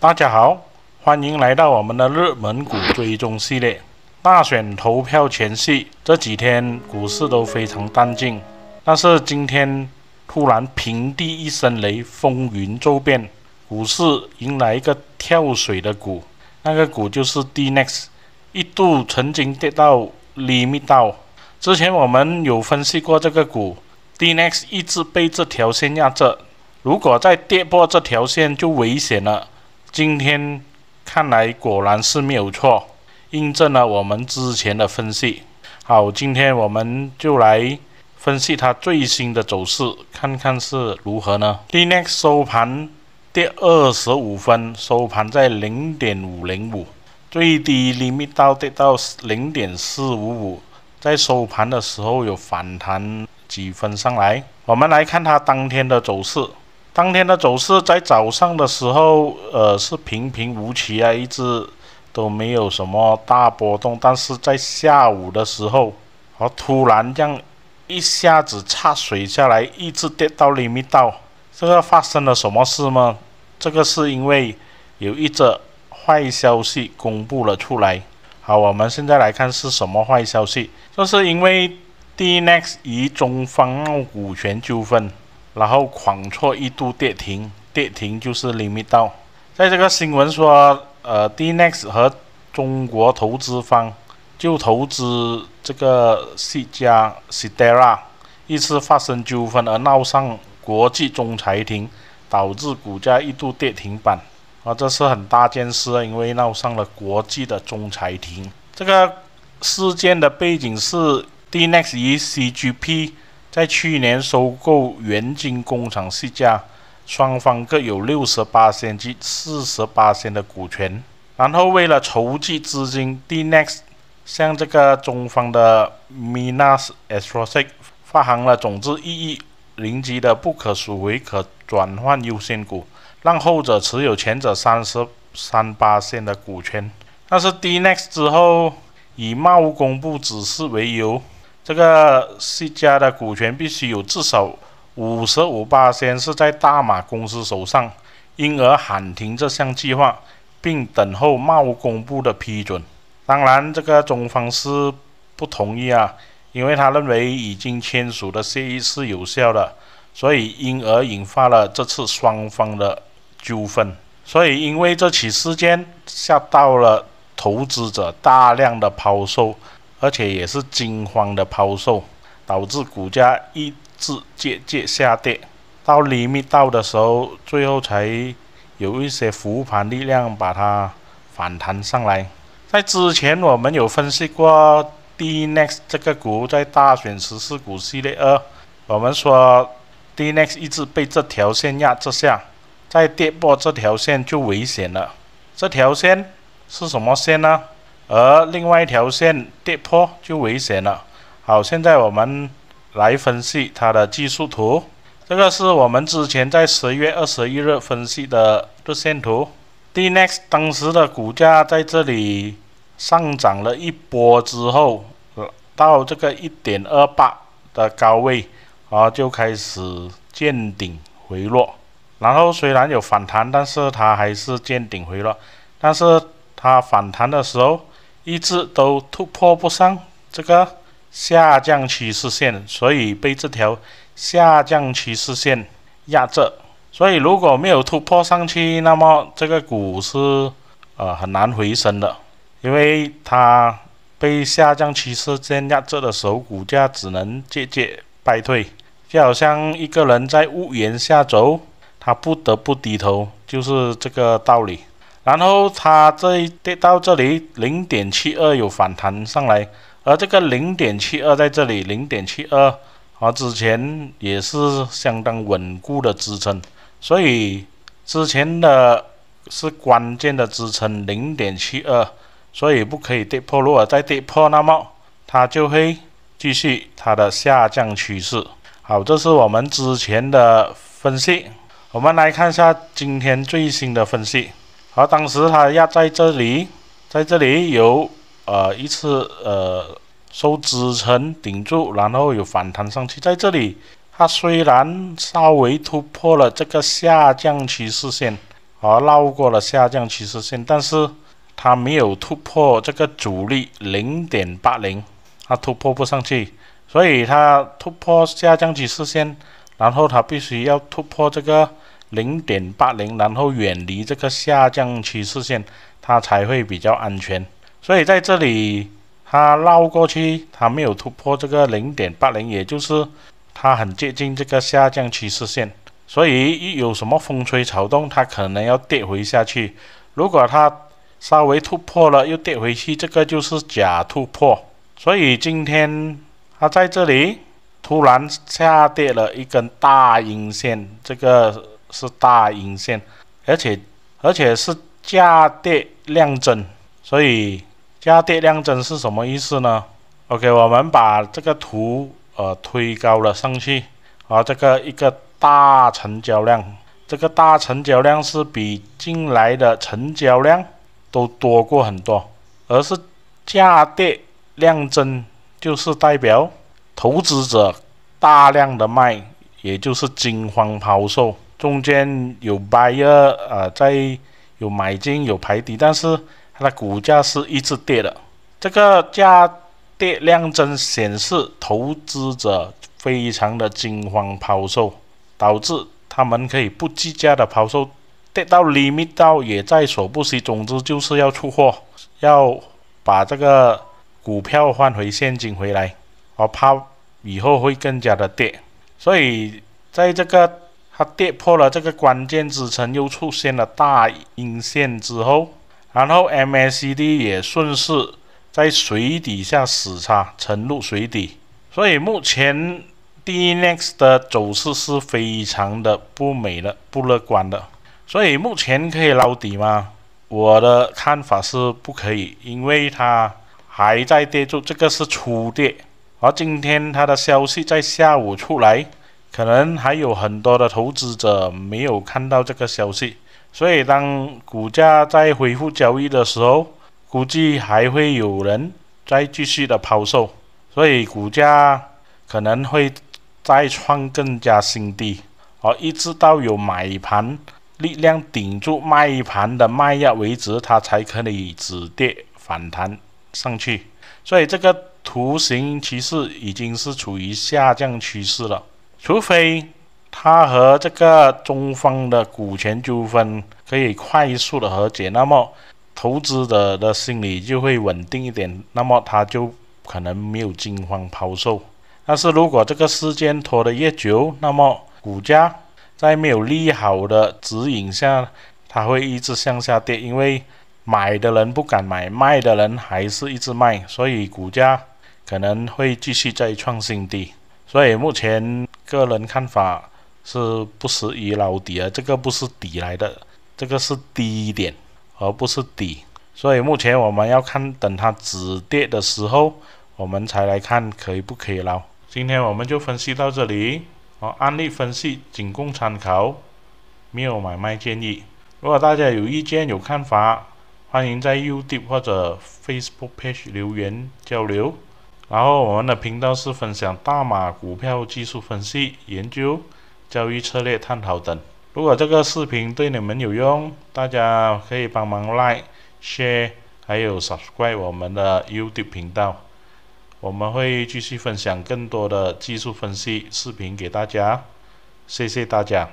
大家好，欢迎来到我们的热门股追踪系列。大选投票前夕，这几天股市都非常淡静。但是今天突然平地一声雷，风云骤变，股市迎来一个跳水的股。那个股就是 DNext，一度曾经跌到 Limit Down。之前我们有分析过这个股，DNext 一直被这条线压着，如果再跌破这条线，就危险了。今天看来果然是没有错，印证了我们之前的分析。好，今天我们就来分析它最新的走势，看看是如何呢？Linux 收盘跌二十五分收盘在零点五零五，最低 limit 到跌到零点四五五，在收盘的时候有反弹几分上来。我们来看它当天的走势。当天的走势在早上的时候，呃，是平平无奇啊，一直都没有什么大波动。但是在下午的时候，啊，突然这样一下子插水下来，一直跌到里面到。这个发生了什么事吗？这个是因为有一则坏消息公布了出来。好，我们现在来看是什么坏消息，就是因为 DNext 与中方股权纠纷。然后狂挫一度跌停，跌停就是零 t 道。在这个新闻说，呃，DNext 和中国投资方就投资这个 C 加 Cetera 一次发生纠纷而闹上国际仲裁庭，导致股价一度跌停板。啊，这是很大件事因为闹上了国际的仲裁庭。这个事件的背景是 DNext 与 CGP。在去年收购元晶工厂时，价双方各有六十八仙及四十八仙的股权。然后为了筹集资金，DNext 向这个中方的 Minas a t r o s p c 发行了总值一亿零级的不可赎回可转换优先股，让后者持有前者三十三八仙的股权。但是 DNext 之后以冒公布指示为由。这个西家的股权必须有至少五十五八先是在大马公司手上，因而喊停这项计划，并等候贸工部的批准。当然，这个中方是不同意啊，因为他认为已经签署的协议是有效的，所以因而引发了这次双方的纠纷。所以，因为这起事件吓到了投资者大量的抛售。而且也是惊慌的抛售，导致股价一直节节下跌。到厘米到的时候，最后才有一些浮盘力量把它反弹上来。在之前我们有分析过 DNext 这个股在大选十四股系列二，我们说 DNext 一直被这条线压着下，再跌破这条线就危险了。这条线是什么线呢？而另外一条线跌破就危险了。好，现在我们来分析它的技术图。这个是我们之前在十月二十一日分析的日线图。DNext 当时的股价在这里上涨了一波之后，到这个一点二八的高位，啊就开始见顶回落。然后虽然有反弹，但是它还是见顶回落。但是它反弹的时候。一直都突破不上这个下降趋势线，所以被这条下降趋势线压制。所以如果没有突破上去，那么这个股是呃很难回升的，因为它被下降趋势线压制的时候，股价只能节节败退，就好像一个人在屋檐下走，他不得不低头，就是这个道理。然后它这跌到这里零点七二有反弹上来，而这个零点七二在这里零点七二啊，之前也是相当稳固的支撑，所以之前的是关键的支撑零点七二，所以不可以跌破，如果再跌破，那么它就会继续它的下降趋势。好，这是我们之前的分析，我们来看一下今天最新的分析。好，当时它压在这里，在这里有呃一次呃收支撑顶住，然后有反弹上去。在这里，它虽然稍微突破了这个下降趋势线，而绕过了下降趋势线，但是它没有突破这个阻力零点八零，它突破不上去。所以它突破下降趋势线，然后它必须要突破这个。零点八零，然后远离这个下降趋势线，它才会比较安全。所以在这里，它绕过去，它没有突破这个零点八零，也就是它很接近这个下降趋势线。所以一有什么风吹草动，它可能要跌回下去。如果它稍微突破了又跌回去，这个就是假突破。所以今天它在这里突然下跌了一根大阴线，这个。是大阴线，而且而且是价跌量增，所以价跌量增是什么意思呢？OK，我们把这个图呃推高了上去，啊，这个一个大成交量，这个大成交量是比进来的成交量都多过很多，而是价跌量增，就是代表投资者大量的卖，也就是惊慌抛售。中间有 buyer，呃，在有买进有排底，但是它的股价是一直跌的。这个价跌量增显示投资者非常的惊慌抛售，导致他们可以不计价的抛售，跌到厘米到也在所不惜。总之就是要出货，要把这个股票换回现金回来，我怕以后会更加的跌。所以在这个。它跌破了这个关键支撑，又出现了大阴线之后，然后 MACD 也顺势在水底下死叉沉入水底，所以目前 DNext 的走势是非常的不美的、不乐观的。所以目前可以捞底吗？我的看法是不可以，因为它还在跌住，这个是初跌，而今天它的消息在下午出来。可能还有很多的投资者没有看到这个消息，所以当股价在恢复交易的时候，估计还会有人再继续的抛售，所以股价可能会再创更加新低，而一直到有买盘力量顶住卖盘的卖压为止，它才可以止跌反弹上去。所以这个图形其实已经是处于下降趋势了。除非他和这个中方的股权纠纷可以快速的和解，那么投资者的心理就会稳定一点，那么他就可能没有惊慌抛售。但是如果这个时间拖得越久，那么股价在没有利好的指引下，它会一直向下跌，因为买的人不敢买，卖的人还是一直卖，所以股价可能会继续在创新低。所以目前个人看法是不适宜捞底啊，这个不是底来的，这个是低一点，而不是底。所以目前我们要看等它止跌的时候，我们才来看可以不可以捞。今天我们就分析到这里，哦，案例分析仅供参考，没有买卖建议。如果大家有意见有看法，欢迎在 YouTube 或者 Facebook Page 留言交流。然后我们的频道是分享大马股票技术分析、研究、交易策略探讨等。如果这个视频对你们有用，大家可以帮忙 like、share，还有 subscribe 我们的 YouTube 频道。我们会继续分享更多的技术分析视频给大家。谢谢大家。